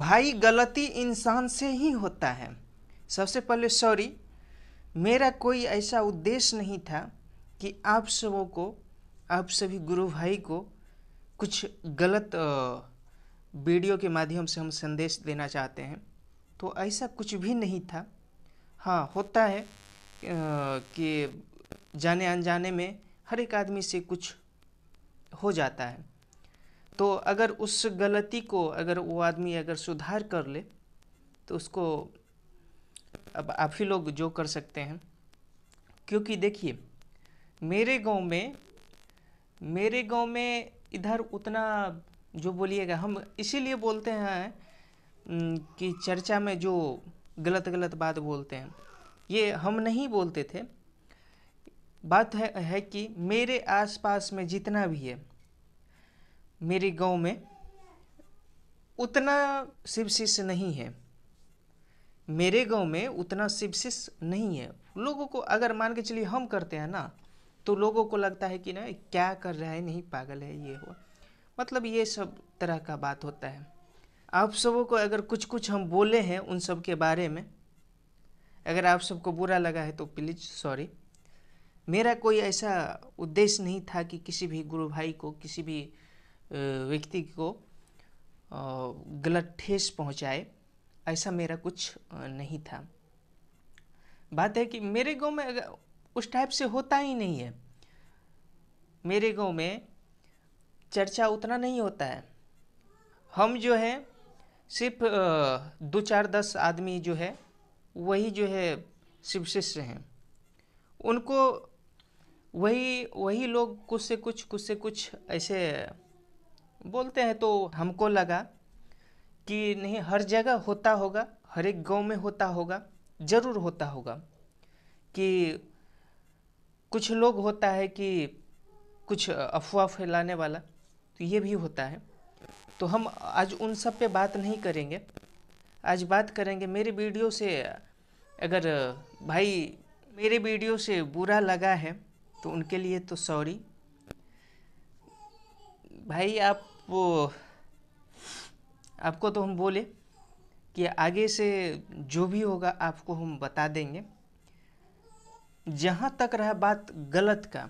भाई गलती इंसान से ही होता है सबसे पहले सॉरी मेरा कोई ऐसा उद्देश्य नहीं था कि आप सबों को आप सभी गुरु भाई को कुछ गलत वीडियो के माध्यम से हम संदेश देना चाहते हैं तो ऐसा कुछ भी नहीं था हाँ होता है कि जाने अनजाने में हर एक आदमी से कुछ हो जाता है तो अगर उस गलती को अगर वो आदमी अगर सुधार कर ले तो उसको अब आप ही लोग जो कर सकते हैं क्योंकि देखिए मेरे गांव में मेरे गांव में इधर उतना जो बोलिएगा हम इसीलिए बोलते हैं कि चर्चा में जो गलत गलत बात बोलते हैं ये हम नहीं बोलते थे बात है, है कि मेरे आसपास में जितना भी है मेरे गांव में उतना शिव शिष्य नहीं है मेरे गांव में उतना शिव शिष्य नहीं है लोगों को अगर मान के चलिए हम करते हैं ना तो लोगों को लगता है कि ना क्या कर रहा है नहीं पागल है ये हो मतलब ये सब तरह का बात होता है आप सबों को अगर कुछ कुछ हम बोले हैं उन सब के बारे में अगर आप सबको बुरा लगा है तो प्लीज़ सॉरी मेरा कोई ऐसा उद्देश्य नहीं था कि किसी भी गुरु भाई को किसी भी व्यक्ति को गलत ठेस पहुँचाए ऐसा मेरा कुछ नहीं था बात है कि मेरे गांव में अगर उस टाइप से होता ही नहीं है मेरे गांव में चर्चा उतना नहीं होता है हम जो है सिर्फ दो चार दस आदमी जो है वही जो है शिव शिष्य हैं उनको वही वही लोग कुछ से कुछ कुछ से कुछ ऐसे बोलते हैं तो हमको लगा कि नहीं हर जगह होता होगा हर एक गांव में होता होगा ज़रूर होता होगा कि कुछ लोग होता है कि कुछ अफवाह फैलाने वाला तो ये भी होता है तो हम आज उन सब पे बात नहीं करेंगे आज बात करेंगे मेरे वीडियो से अगर भाई मेरे वीडियो से बुरा लगा है तो उनके लिए तो सॉरी भाई आप वो आपको तो हम बोले कि आगे से जो भी होगा आपको हम बता देंगे जहाँ तक रहा बात गलत का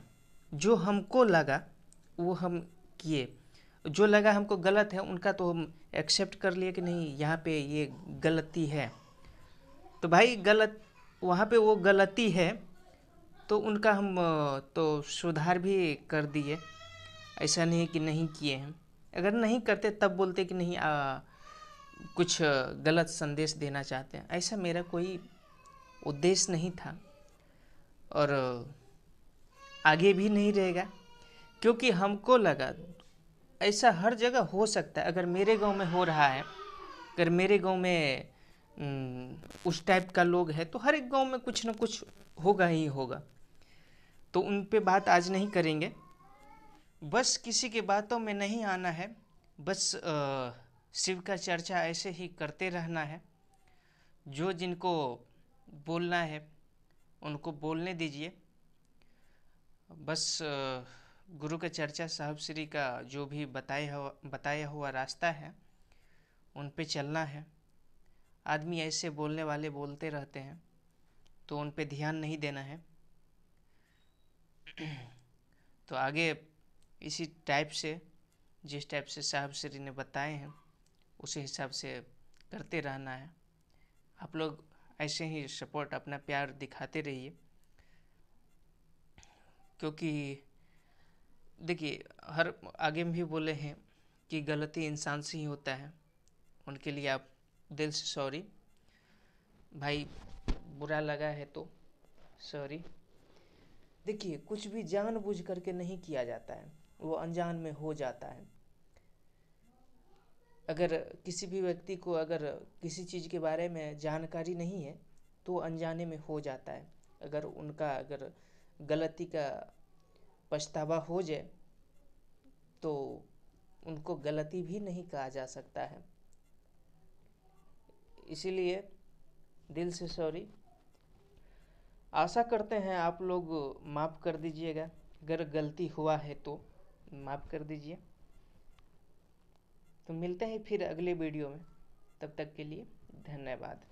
जो हमको लगा वो हम किए जो लगा हमको गलत है उनका तो हम एक्सेप्ट कर लिए कि नहीं यहाँ पे ये गलती है तो भाई गलत वहाँ पे वो गलती है तो उनका हम तो सुधार भी कर दिए ऐसा नहीं कि नहीं किए हैं अगर नहीं करते तब बोलते कि नहीं आ, कुछ गलत संदेश देना चाहते हैं ऐसा मेरा कोई उद्देश्य नहीं था और आगे भी नहीं रहेगा क्योंकि हमको लगा ऐसा हर जगह हो सकता है अगर मेरे गांव में हो रहा है अगर मेरे गांव में उस टाइप का लोग है तो हर एक गांव में कुछ ना कुछ होगा ही होगा तो उन पे बात आज नहीं करेंगे बस किसी की बातों में नहीं आना है बस आ, शिव का चर्चा ऐसे ही करते रहना है जो जिनको बोलना है उनको बोलने दीजिए बस आ, गुरु का चर्चा साहब श्री का जो भी बताया हुआ बताया हुआ रास्ता है उन पे चलना है आदमी ऐसे बोलने वाले बोलते रहते हैं तो उन पे ध्यान नहीं देना है तो आगे इसी टाइप से जिस टाइप से साहब श्री ने बताए हैं उसी हिसाब से करते रहना है आप लोग ऐसे ही सपोर्ट अपना प्यार दिखाते रहिए क्योंकि देखिए हर आगे में भी बोले हैं कि गलती इंसान से ही होता है उनके लिए आप दिल से सॉरी भाई बुरा लगा है तो सॉरी देखिए कुछ भी जानबूझ करके नहीं किया जाता है वो अनजान में हो जाता है अगर किसी भी व्यक्ति को अगर किसी चीज़ के बारे में जानकारी नहीं है तो अनजाने में हो जाता है अगर उनका अगर गलती का पछतावा हो जाए तो उनको गलती भी नहीं कहा जा सकता है इसीलिए दिल से सॉरी आशा करते हैं आप लोग माफ़ कर दीजिएगा अगर गलती हुआ है तो माफ़ कर दीजिए तो मिलते हैं फिर अगले वीडियो में तब तक के लिए धन्यवाद